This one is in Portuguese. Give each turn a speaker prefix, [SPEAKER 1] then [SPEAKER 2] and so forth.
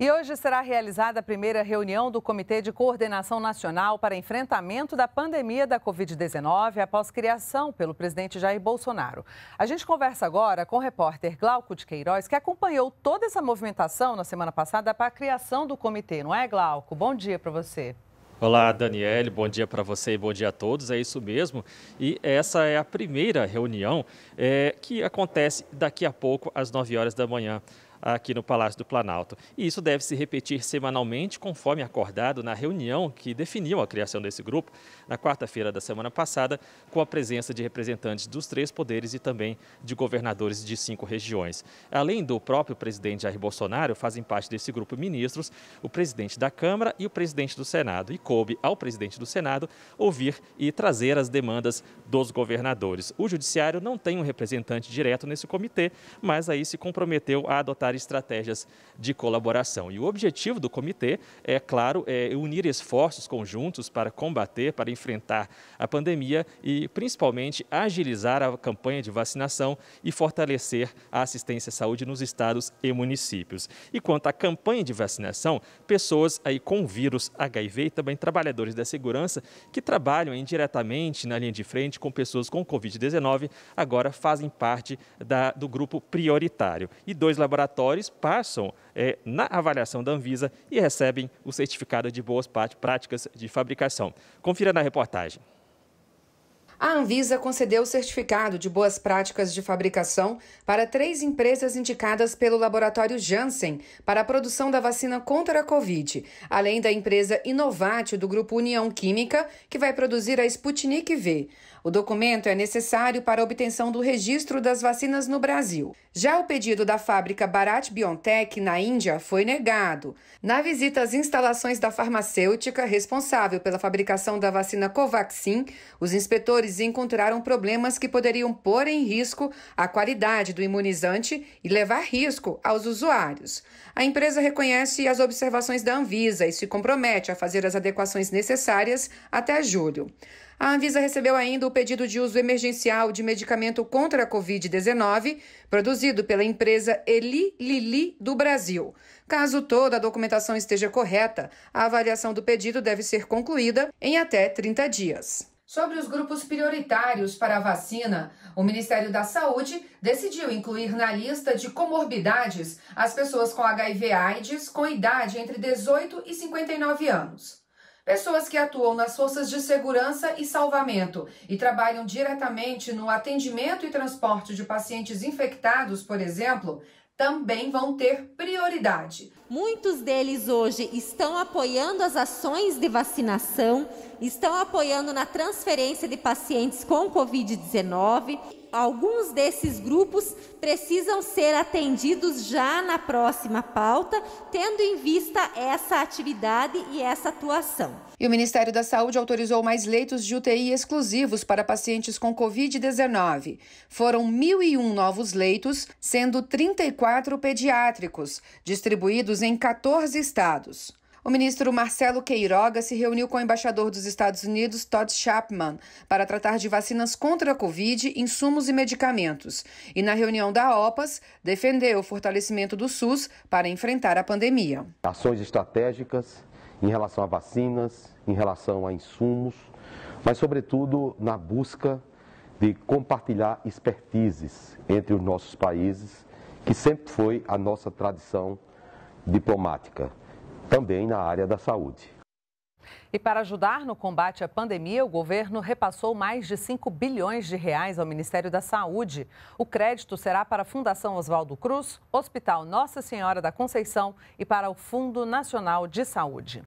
[SPEAKER 1] E hoje será realizada a primeira reunião do Comitê de Coordenação Nacional para Enfrentamento da Pandemia da Covid-19 após criação pelo presidente Jair Bolsonaro. A gente conversa agora com o repórter Glauco de Queiroz, que acompanhou toda essa movimentação na semana passada para a criação do comitê, não é, Glauco? Bom dia para você.
[SPEAKER 2] Olá, Daniele, bom dia para você e bom dia a todos, é isso mesmo. E essa é a primeira reunião é, que acontece daqui a pouco, às 9 horas da manhã aqui no Palácio do Planalto. E isso deve se repetir semanalmente, conforme acordado na reunião que definiu a criação desse grupo na quarta-feira da semana passada, com a presença de representantes dos três poderes e também de governadores de cinco regiões. Além do próprio presidente Jair Bolsonaro, fazem parte desse grupo ministros o presidente da Câmara e o presidente do Senado. E coube ao presidente do Senado ouvir e trazer as demandas dos governadores. O Judiciário não tem um representante direto nesse comitê, mas aí se comprometeu a adotar estratégias de colaboração. E o objetivo do comitê é, claro, é unir esforços conjuntos para combater, para enfrentar a pandemia e, principalmente, agilizar a campanha de vacinação e fortalecer a assistência à saúde nos estados e municípios. E quanto à campanha de vacinação, pessoas aí com vírus HIV e também trabalhadores da segurança que trabalham indiretamente na linha de frente com pessoas com Covid-19 agora fazem parte da, do grupo prioritário. E dois laboratórios laboratórios passam é, na avaliação da Anvisa e recebem o certificado de boas práticas de fabricação. Confira na reportagem.
[SPEAKER 3] A Anvisa concedeu o certificado de boas práticas de fabricação para três empresas indicadas pelo laboratório Janssen para a produção da vacina contra a Covid, além da empresa Inovate do grupo União Química, que vai produzir a Sputnik V. O documento é necessário para a obtenção do registro das vacinas no Brasil. Já o pedido da fábrica Bharat Biotech na Índia foi negado. Na visita às instalações da farmacêutica responsável pela fabricação da vacina Covaxin, os inspetores encontraram problemas que poderiam pôr em risco a qualidade do imunizante e levar risco aos usuários. A empresa reconhece as observações da Anvisa e se compromete a fazer as adequações necessárias até julho. A Anvisa recebeu ainda o pedido de uso emergencial de medicamento contra a Covid-19, produzido pela empresa Eli Lilly do Brasil. Caso toda a documentação esteja correta, a avaliação do pedido deve ser concluída em até 30 dias. Sobre os grupos prioritários para a vacina, o Ministério da Saúde decidiu incluir na lista de comorbidades as pessoas com HIV/AIDS com idade entre 18 e 59 anos. Pessoas que atuam nas forças de segurança e salvamento e trabalham diretamente no atendimento e transporte de pacientes infectados, por exemplo, também vão ter prioridade.
[SPEAKER 2] Muitos deles hoje estão apoiando as ações de vacinação, estão apoiando na transferência de pacientes com Covid-19. Alguns desses grupos precisam ser atendidos já na próxima pauta, tendo em vista essa atividade e essa atuação. E o Ministério da Saúde
[SPEAKER 3] autorizou mais leitos de UTI exclusivos para pacientes com Covid-19. Foram 1.001 novos leitos, sendo 34 quatro pediátricos, distribuídos em 14 estados. O ministro Marcelo Queiroga se reuniu com o embaixador dos Estados Unidos, Todd Chapman, para tratar de vacinas contra a Covid, insumos e medicamentos. E na reunião da OPAS, defendeu o fortalecimento do SUS para enfrentar a pandemia.
[SPEAKER 2] Ações estratégicas em relação a vacinas, em relação a insumos, mas, sobretudo, na busca de compartilhar expertises entre os nossos países que sempre foi a nossa tradição diplomática, também na área da saúde.
[SPEAKER 1] E para ajudar no combate à pandemia, o governo repassou mais de 5 bilhões de reais ao Ministério da Saúde. O crédito será para a Fundação Oswaldo Cruz, Hospital Nossa Senhora da Conceição e para o Fundo Nacional de Saúde.